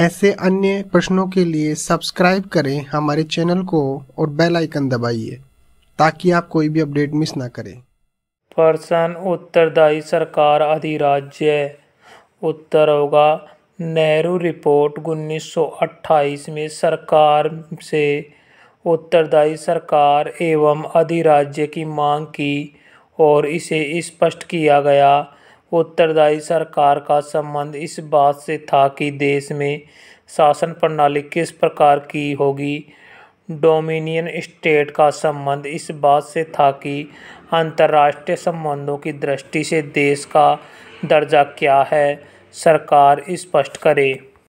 ऐसे अन्य प्रश्नों के लिए सब्सक्राइब करें हमारे चैनल को और बेल आइकन दबाइए ताकि आप कोई भी अपडेट मिस ना करें प्रश्न उत्तरदायी सरकार अधिराज्य उत्तर होगा नेहरू रिपोर्ट 1928 में सरकार से उत्तरदायी सरकार एवं अधिराज्य की मांग की और इसे स्पष्ट किया गया उत्तरदायी सरकार का संबंध इस बात से था कि देश में शासन प्रणाली किस प्रकार की होगी डोमिनियन स्टेट का संबंध इस बात से था कि अंतर्राष्ट्रीय संबंधों की दृष्टि से देश का दर्जा क्या है सरकार स्पष्ट करे